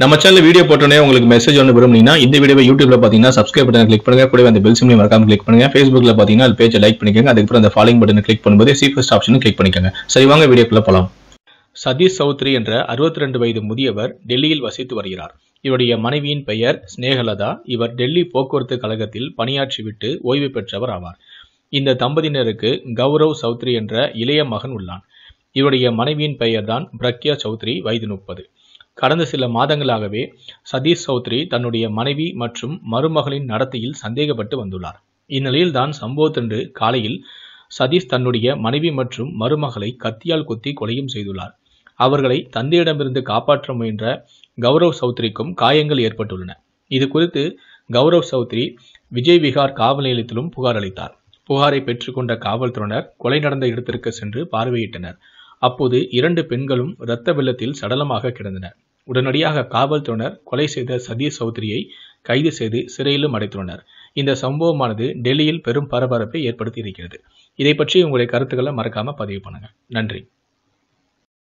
நம்ம channel video போட்டோன்னே உங்களுக்கு மெசேஜ் ஒன்று விரும்புனீங்கன்னா இந்த வீடியோ யூடியூப்ல பார்த்தீங்கன்னா சப்ஸ்கிரைப் பட்டன் கிளிக் பண்ணுங்க கூட அந்த பெல் சிம்லையும் மறக்காம கிளிக் பண்ணுங்க ஃபேஸ்புக்ல பார்த்தீங்கன்னா அது பேஜை லைக் பண்ணிக்கோங்க அதுக்கப்புறம் அந்த ஃபாலோயிங் பட்டன் கிளிக் பண்ணும்போது சீஃபஸ்ட் ஆப்ஷன் கிளிக் பண்ணிக்கோங்க சரி வாங்க வீடியோக்குள்ள போகலாம் சதீஷ் சௌத்ரி என்ற அறுபத்தி ரெண்டு வயது முதியவர் டெல்லியில் வசித்து வருகிறார் இவருடைய மனைவியின் பெயர் ஸ்னேகலதா இவர் டெல்லி போக்குவரத்து கழகத்தில் பணியாற்றி விட்டு ஓய்வு பெற்றவர் ஆவார் இந்த தம்பதியினருக்கு கௌரவ் சௌத்ரி என்ற இளைய மகன் உள்ளான் இவருடைய மனைவியின் பெயர்தான் பிரக்யா சௌத்ரி வயது முப்பது கடந்த சில மாதங்களாகவே சதீஷ் சௌத்ரி தன்னுடைய மனைவி மற்றும் மருமகளின் நடத்தையில் சந்தேகப்பட்டு வந்துள்ளார் இந்நிலையில்தான் சம்பவத்தன்று காலையில் சதீஷ் தன்னுடைய மனைவி மற்றும் மருமகளை கத்தியால் குத்தி கொலையும் செய்துள்ளார் அவர்களை தந்தையிடமிருந்து காப்பாற்ற முயன்ற கௌரவ் சௌத்ரிக்கும் காயங்கள் ஏற்பட்டுள்ளன இது குறித்து கௌரவ் சௌத்ரி விஜய் விகார் காவல் நிலையத்திலும் புகார் அளித்தார் புகாரை பெற்றுக்கொண்ட காவல்துறையினர் கொலை நடந்த இடத்திற்கு சென்று பார்வையிட்டனர் அப்போது இரண்டு பெண்களும் இரத்த வெள்ளத்தில் சடலமாக கிடந்தனர் உடனடியாக காவல்துறையினர் கொலை செய்த சதீஷ் சௌத்ரியை கைது செய்து சிறையிலும் அடைத்துள்ளனர் இந்த சம்பவமானது டெல்லியில் பெரும் பரபரப்பை ஏற்படுத்தி இருக்கிறது இதை பற்றி உங்களுடைய கருத்துக்களை மறக்காமல் பதிவு பண்ணுங்கள் நன்றி